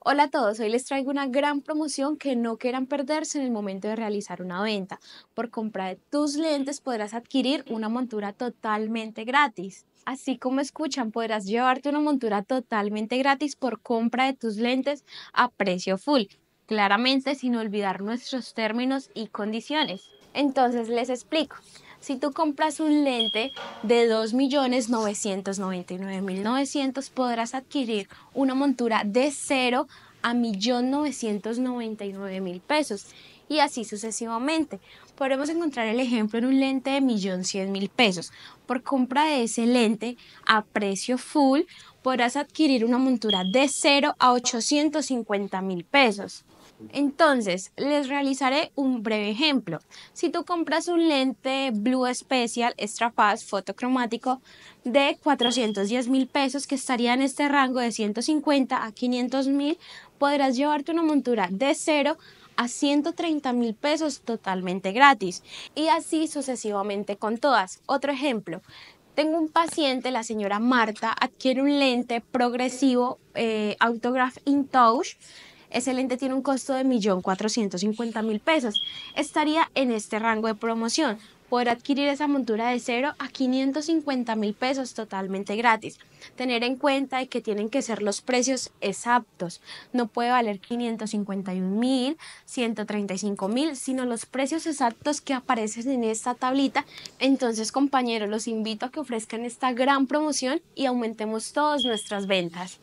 Hola a todos, hoy les traigo una gran promoción que no quieran perderse en el momento de realizar una venta. Por compra de tus lentes podrás adquirir una montura totalmente gratis. Así como escuchan, podrás llevarte una montura totalmente gratis por compra de tus lentes a precio full, claramente sin olvidar nuestros términos y condiciones. Entonces les explico si tú compras un lente de 2.999.900, podrás adquirir una montura de 0 a 1.999.000 pesos y así sucesivamente. Podemos encontrar el ejemplo en un lente de 1.100.000 pesos. Por compra de ese lente a precio full, podrás adquirir una montura de 0 a 850 mil pesos. Entonces, les realizaré un breve ejemplo. Si tú compras un lente Blue Special Extra Fast fotocromático de 410 mil pesos, que estaría en este rango de 150 a 500 mil, podrás llevarte una montura de 0 a 130 mil pesos totalmente gratis y así sucesivamente con todas. Otro ejemplo, tengo un paciente, la señora Marta, adquiere un lente progresivo eh, Autograph in Touch. Ese lente tiene un costo de 1.450.000 pesos. Estaría en este rango de promoción poder adquirir esa montura de cero a 550 mil pesos totalmente gratis. Tener en cuenta que tienen que ser los precios exactos. No puede valer 551 mil, 135 mil, sino los precios exactos que aparecen en esta tablita. Entonces compañeros, los invito a que ofrezcan esta gran promoción y aumentemos todas nuestras ventas.